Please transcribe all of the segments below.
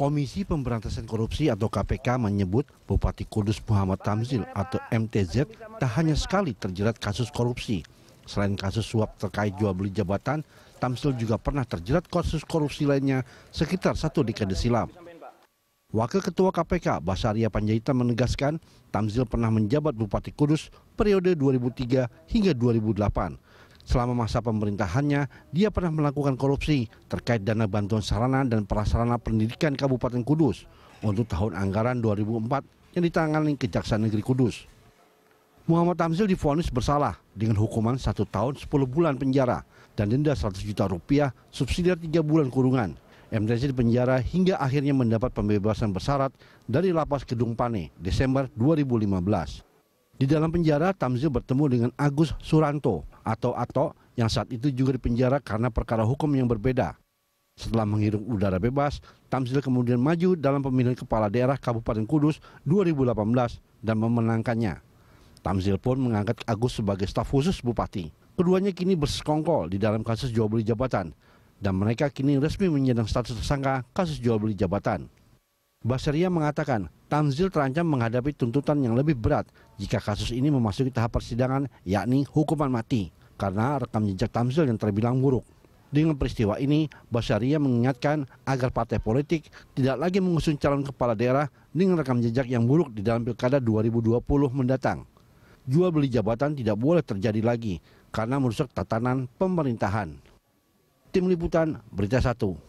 Komisi Pemberantasan Korupsi atau KPK menyebut Bupati Kudus Muhammad Tamzil atau MTZ tak hanya sekali terjerat kasus korupsi. Selain kasus suap terkait jual beli jabatan, Tamsil juga pernah terjerat kasus korupsi lainnya sekitar satu dekade silam. Wakil Ketua KPK Basaria Panjaitan menegaskan Tamzil pernah menjabat Bupati Kudus periode 2003 hingga 2008 Selama masa pemerintahannya, dia pernah melakukan korupsi terkait dana bantuan sarana dan prasarana pendidikan Kabupaten Kudus untuk tahun anggaran 2004 yang ditangani Kejaksaan Negeri Kudus. Muhammad Tamzil difonis bersalah dengan hukuman satu tahun 10 bulan penjara dan denda 100 juta rupiah subsidiar 3 bulan kurungan. MTC penjara hingga akhirnya mendapat pembebasan bersyarat dari lapas Kedung Pane Desember 2015. Di dalam penjara, Tamzil bertemu dengan Agus Suranto atau Ato yang saat itu juga dipenjara karena perkara hukum yang berbeda. Setelah menghirup udara bebas, Tamzil kemudian maju dalam pemilihan kepala daerah Kabupaten Kudus 2018 dan memenangkannya. Tamzil pun mengangkat Agus sebagai staf khusus bupati. Keduanya kini bersekongkol di dalam kasus jual beli jabatan dan mereka kini resmi menyandang status tersangka kasus jual beli jabatan. Basaria mengatakan Tanzil terancam menghadapi tuntutan yang lebih berat jika kasus ini memasuki tahap persidangan yakni hukuman mati karena rekam jejak Tanzil yang terbilang buruk. Dengan peristiwa ini, Basaria mengingatkan agar partai politik tidak lagi mengusung calon kepala daerah dengan rekam jejak yang buruk di dalam pilkada 2020 mendatang. Jual beli jabatan tidak boleh terjadi lagi karena merusak tatanan pemerintahan. Tim Liputan Berita Satu.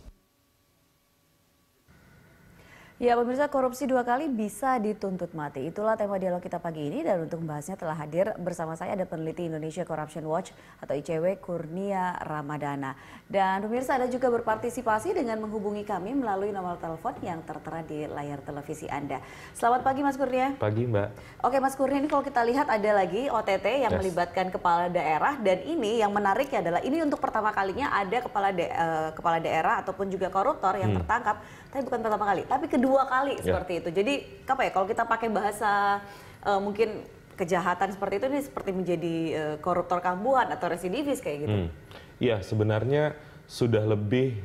Ya, pemirsa korupsi dua kali bisa dituntut mati. Itulah tema dialog kita pagi ini dan untuk membahasnya telah hadir bersama saya ada peneliti Indonesia Corruption Watch atau ICW Kurnia Ramadana. Dan pemirsa ada juga berpartisipasi dengan menghubungi kami melalui nomor telepon yang tertera di layar televisi Anda. Selamat pagi Mas Kurnia. Pagi Mbak. Oke Mas Kurnia ini kalau kita lihat ada lagi OTT yang yes. melibatkan kepala daerah dan ini yang menarik adalah ini untuk pertama kalinya ada kepala da eh, kepala daerah ataupun juga koruptor yang hmm. tertangkap tapi bukan pertama kali tapi kedua dua kali yeah. seperti itu. Jadi apa ya kalau kita pakai bahasa uh, mungkin kejahatan seperti itu ini seperti menjadi uh, koruptor kambuhan atau residivis kayak gitu. Iya, Ya sebenarnya sudah lebih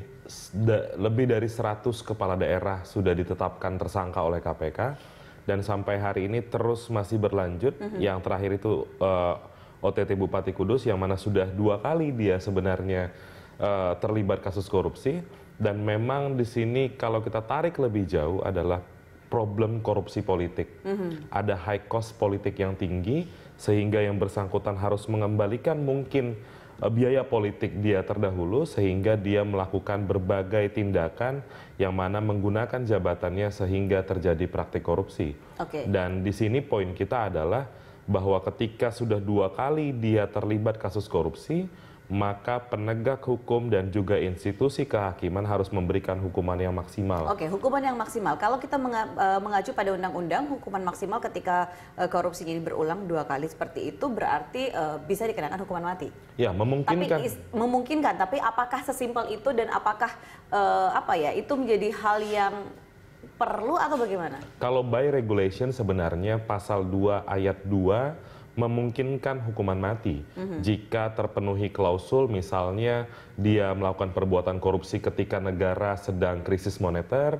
lebih dari 100 kepala daerah sudah ditetapkan tersangka oleh KPK dan sampai hari ini terus masih berlanjut. Mm -hmm. Yang terakhir itu uh, eh, OTT Bupati Kudus yang mana sudah dua kali dia sebenarnya uh, terlibat kasus korupsi dan memang di sini kalau kita tarik lebih jauh adalah problem korupsi politik. Mm-hmm. Ada high cost politik yang tinggi sehingga yang bersangkutan harus mengembalikan mungkin uh, biaya politik dia terdahulu sehingga dia melakukan berbagai tindakan yang mana menggunakan jabatannya sehingga terjadi praktik korupsi. Okay. Dan di sini poin kita adalah bahwa ketika sudah dua kali dia terlibat kasus korupsi, maka penegak hukum dan juga institusi kehakiman harus memberikan hukuman yang maksimal. Oke, hukuman yang maksimal. Kalau kita e, mengacu pada undang-undang, hukuman maksimal ketika e, korupsi ini berulang dua kali seperti itu berarti e, bisa dikenakan hukuman mati. Ya, memungkinkan. Tapi memungkinkan, tapi apakah sesimpel itu dan apakah apa ya, itu menjadi hal yang perlu atau bagaimana? Kalau by regulation sebenarnya pasal 2 ayat 2 memungkinkan hukuman mati mm-hmm. jika terpenuhi klausul misalnya dia melakukan perbuatan korupsi ketika negara sedang krisis moneter,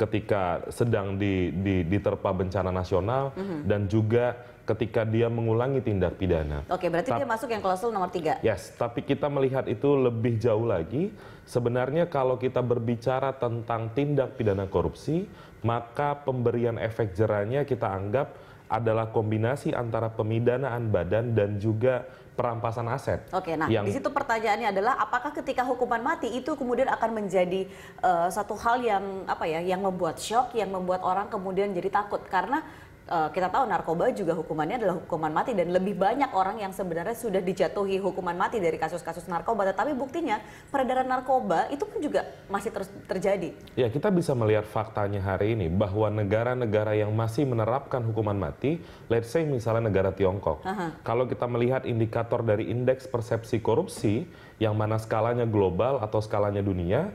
ketika sedang di, di, diterpa bencana nasional mm-hmm. dan juga ketika dia mengulangi tindak pidana. Oke, berarti Ta- dia masuk yang klausul nomor tiga. Yes, tapi kita melihat itu lebih jauh lagi. Sebenarnya kalau kita berbicara tentang tindak pidana korupsi, maka pemberian efek jerahnya kita anggap adalah kombinasi antara pemidanaan badan dan juga perampasan aset. Oke, nah yang... di situ pertanyaannya adalah apakah ketika hukuman mati itu kemudian akan menjadi uh, satu hal yang apa ya, yang membuat shock, yang membuat orang kemudian jadi takut karena Eh, kita tahu narkoba juga hukumannya adalah hukuman mati dan lebih banyak orang yang sebenarnya sudah dijatuhi hukuman mati dari kasus-kasus narkoba tetapi buktinya peredaran narkoba itu pun juga masih terus terjadi. Ya, kita bisa melihat faktanya hari ini bahwa negara-negara yang masih menerapkan hukuman mati, let's say misalnya negara Tiongkok. Aha. Kalau kita melihat indikator dari indeks persepsi korupsi yang mana skalanya global atau skalanya dunia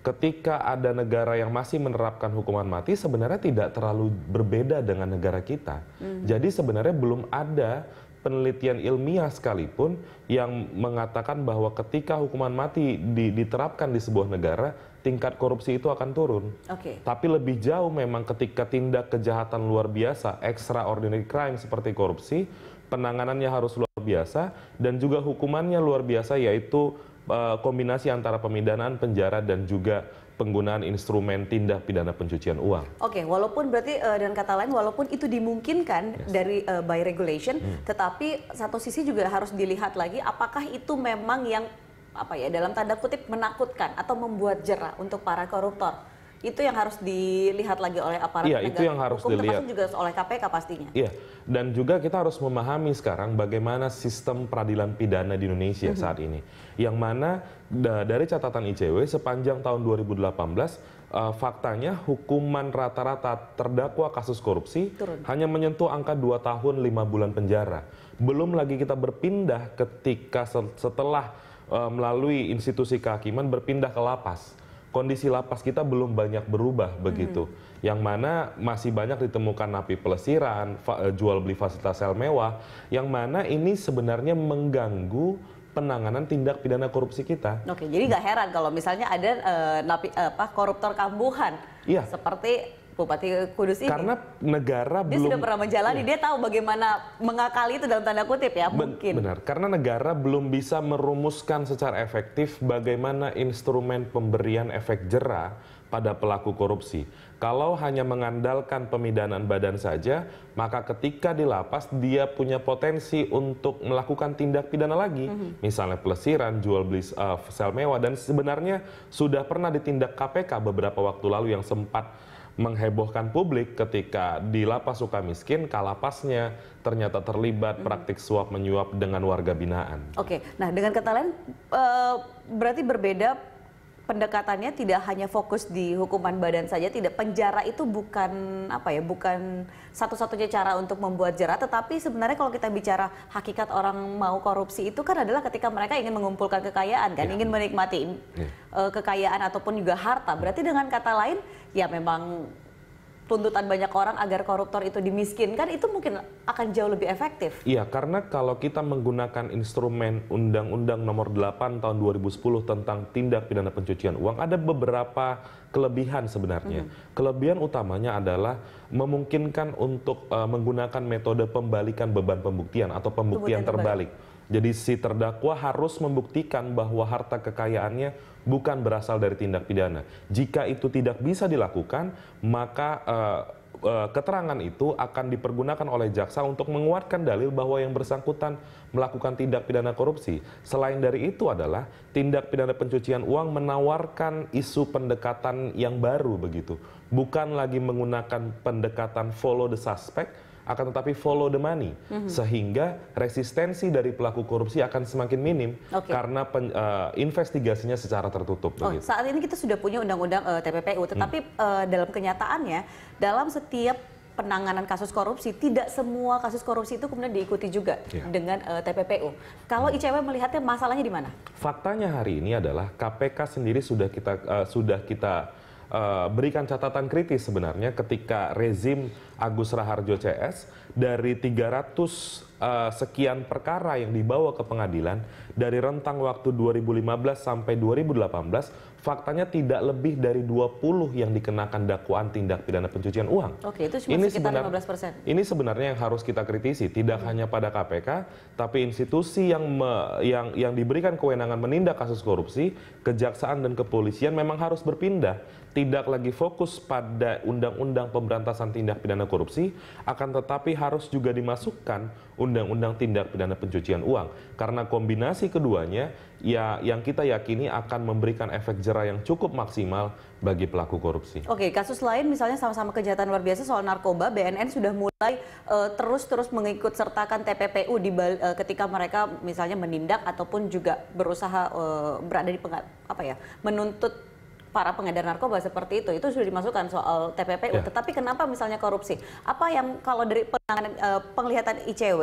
ketika ada negara yang masih menerapkan hukuman mati sebenarnya tidak terlalu berbeda dengan negara kita. Hmm. Jadi sebenarnya belum ada penelitian ilmiah sekalipun yang mengatakan bahwa ketika hukuman mati di, diterapkan di sebuah negara tingkat korupsi itu akan turun. Okay. Tapi lebih jauh memang ketika tindak kejahatan luar biasa, extraordinary crime seperti korupsi, penanganannya harus luar biasa dan juga hukumannya luar biasa yaitu eh, kombinasi antara pemidanaan penjara dan juga penggunaan instrumen tindak pidana pencucian uang. Oke, okay, walaupun berarti uh, dengan kata lain walaupun itu dimungkinkan yes. dari uh, by regulation, hmm. tetapi satu sisi juga harus dilihat lagi apakah itu memang yang apa ya dalam tanda kutip menakutkan atau membuat jerah untuk para koruptor itu yang harus dilihat lagi oleh aparat ya, negara itu yang harus hukum dilihat. juga oleh KPK pastinya. Iya, dan juga kita harus memahami sekarang bagaimana sistem peradilan pidana di Indonesia mhm. saat ini. Yang mana da dari catatan ICW sepanjang tahun 2018 uh, eh, faktanya hukuman rata-rata terdakwa kasus korupsi Turun. hanya menyentuh angka 2 tahun 5 bulan penjara. Belum lagi kita berpindah ketika setelah eh, melalui institusi kehakiman berpindah ke lapas kondisi lapas kita belum banyak berubah hmm. begitu. Hmm. Yang mana masih banyak ditemukan napi pelesiran, eh, jual beli fasilitas sel mewah, yang mana ini sebenarnya mengganggu penanganan tindak pidana korupsi kita. Oke, jadi nggak heran kalau misalnya ada uh, napi, uh, apa koruptor kambuhan, iya. seperti Bupati Kudus ini. Karena negara dia belum... sudah pernah menjalani, ya. dia tahu bagaimana mengakali itu dalam tanda kutip ya ben, mungkin. Benar, karena negara belum bisa merumuskan secara efektif bagaimana instrumen pemberian efek jerah pada pelaku korupsi. Kalau hanya mengandalkan pemidanaan badan saja, maka ketika dilapas dia punya potensi untuk melakukan tindak pidana lagi, mm -hmm. misalnya pelesiran, jual beli uh, sel mewah dan sebenarnya sudah pernah ditindak KPK beberapa waktu lalu yang sempat menghebohkan publik ketika di lapas suka miskin kalapasnya ternyata terlibat hmm. praktik suap menyuap dengan warga binaan. Oke, nah dengan kata lain eh, berarti berbeda pendekatannya tidak hanya fokus di hukuman badan saja, tidak penjara itu bukan apa ya, bukan satu-satunya cara untuk membuat jerat, tetapi sebenarnya kalau kita bicara hakikat orang mau korupsi itu kan adalah ketika mereka ingin mengumpulkan kekayaan kan, ya. ingin menikmati ya. kekayaan ataupun juga harta. Berarti dengan kata lain ya memang tuntutan banyak orang agar koruptor itu dimiskinkan itu mungkin akan jauh lebih efektif. Iya, karena kalau kita menggunakan instrumen Undang-Undang Nomor 8 tahun 2010 tentang tindak pidana pencucian uang ada beberapa kelebihan sebenarnya. -hmm. Kelebihan utamanya adalah memungkinkan untuk uh, menggunakan metode pembalikan beban pembuktian atau pembuktian terbalik. terbalik jadi si terdakwa harus membuktikan bahwa harta kekayaannya bukan berasal dari tindak pidana. Jika itu tidak bisa dilakukan, maka uh, uh, keterangan itu akan dipergunakan oleh jaksa untuk menguatkan dalil bahwa yang bersangkutan melakukan tindak pidana korupsi. Selain dari itu adalah tindak pidana pencucian uang menawarkan isu pendekatan yang baru begitu. Bukan lagi menggunakan pendekatan follow the suspect akan tetapi follow the money mm -hmm. sehingga resistensi dari pelaku korupsi akan semakin minim okay. karena pen, uh, investigasinya secara tertutup. Oh, saat ini kita sudah punya undang-undang uh, eh, TPPU, hmm. tetapi mm. uh, dalam kenyataannya dalam setiap penanganan kasus korupsi tidak semua kasus korupsi itu kemudian diikuti juga ya. dengan uh, TPPU. Kalau hmm. ICW melihatnya masalahnya di mana? Faktanya hari ini adalah KPK sendiri sudah kita uh, sudah kita uh, berikan catatan kritis sebenarnya ketika rezim Agus Raharjo CS dari 300 uh, sekian perkara yang dibawa ke pengadilan dari rentang waktu 2015 sampai 2018 faktanya tidak lebih dari 20 yang dikenakan dakwaan tindak pidana pencucian uang. Oke, itu cuma ini sekitar sebenar, 15%. Ini sebenarnya yang harus kita kritisi, tidak hmm. hanya pada KPK, tapi institusi yang me, yang yang diberikan kewenangan menindak kasus korupsi, kejaksaan dan kepolisian memang harus berpindah, tidak lagi fokus pada undang-undang pemberantasan tindak pidana korupsi, akan tetapi harus juga dimasukkan Undang-Undang Tindak Pidana Pencucian Uang. Karena kombinasi keduanya ya yang kita yakini akan memberikan efek jerah yang cukup maksimal bagi pelaku korupsi. Oke, kasus lain misalnya sama-sama kejahatan luar biasa soal narkoba, BNN sudah mulai eh, terus-terus uh, mengikut sertakan TPPU di uh, ketika mereka misalnya menindak ataupun juga berusaha uh, berada di apa ya, menuntut para pengedar narkoba seperti itu itu sudah dimasukkan soal TPPU. Ya. Tetapi kenapa misalnya korupsi? Apa yang kalau dari eh, penglihatan ICW,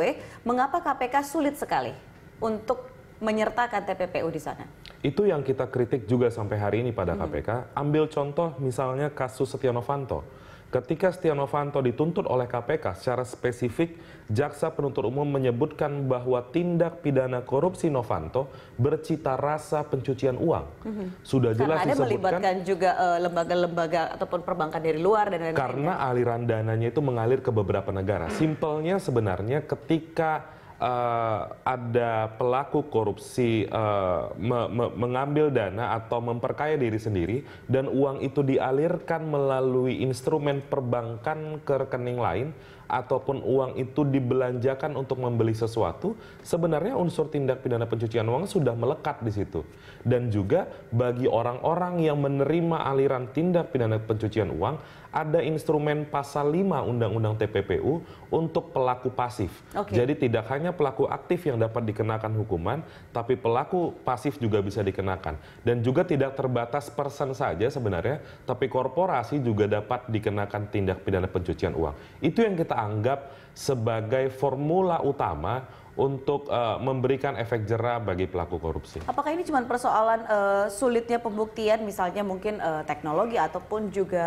mengapa KPK sulit sekali untuk menyertakan TPPU di sana? Itu yang kita kritik juga sampai hari ini pada hmm. KPK. Ambil contoh misalnya kasus Setia Novanto Ketika Setia Novanto dituntut oleh KPK secara spesifik, jaksa penuntut umum menyebutkan bahwa tindak pidana korupsi Novanto bercita rasa pencucian uang. Mm -hmm. Sudah jelas Karena disebutkan. melibatkan juga eh, lembaga-lembaga uh, ataupun perbankan dari luar dan lain-lain. Karena aliran dananya itu mengalir ke beberapa negara. Simpelnya sebenarnya ketika uh, ada pelaku korupsi uh, me me mengambil dana atau memperkaya diri sendiri dan uang itu dialirkan melalui instrumen perbankan ke rekening lain ataupun uang itu dibelanjakan untuk membeli sesuatu, sebenarnya unsur tindak pidana pencucian uang sudah melekat di situ. Dan juga bagi orang-orang yang menerima aliran tindak pidana pencucian uang ada instrumen pasal 5 Undang-Undang TPPU untuk pelaku pasif. Okay. Jadi tidak hanya pelaku aktif yang dapat dikenakan hukuman, tapi pelaku pasif juga bisa dikenakan. Dan juga tidak terbatas persen saja sebenarnya, tapi korporasi juga dapat dikenakan tindak pidana pencucian uang. Itu yang kita anggap sebagai formula utama untuk uh, memberikan efek jerah bagi pelaku korupsi. Apakah ini cuma persoalan uh, sulitnya pembuktian misalnya mungkin uh, teknologi ataupun juga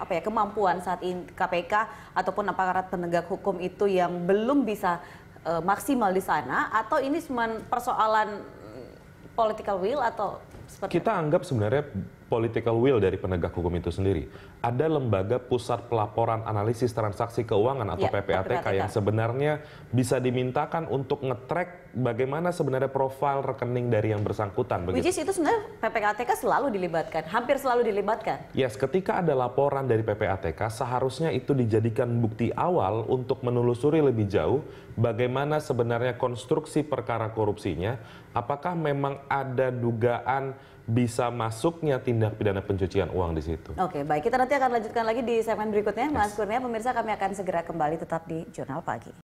apa ya kemampuan saat ini KPK ataupun aparat penegak hukum itu yang belum bisa uh, maksimal di sana atau ini cuma persoalan mm, political will atau seperti kita anggap sebenarnya political will dari penegak hukum itu sendiri. Ada lembaga pusat pelaporan analisis transaksi keuangan atau ya, PPATK, yang sebenarnya bisa dimintakan untuk ngetrack bagaimana sebenarnya profil rekening dari yang bersangkutan. Begitu. Which is itu sebenarnya PPATK selalu dilibatkan, hampir selalu dilibatkan. Yes, ketika ada laporan dari PPATK seharusnya itu dijadikan bukti awal untuk menelusuri lebih jauh bagaimana sebenarnya konstruksi perkara korupsinya, apakah memang ada dugaan bisa masuknya tindak pidana pencucian uang di situ. Oke, baik. Kita nanti akan lanjutkan lagi di segmen berikutnya. Yes. Mas Kurnia, pemirsa kami akan segera kembali tetap di Jurnal Pagi.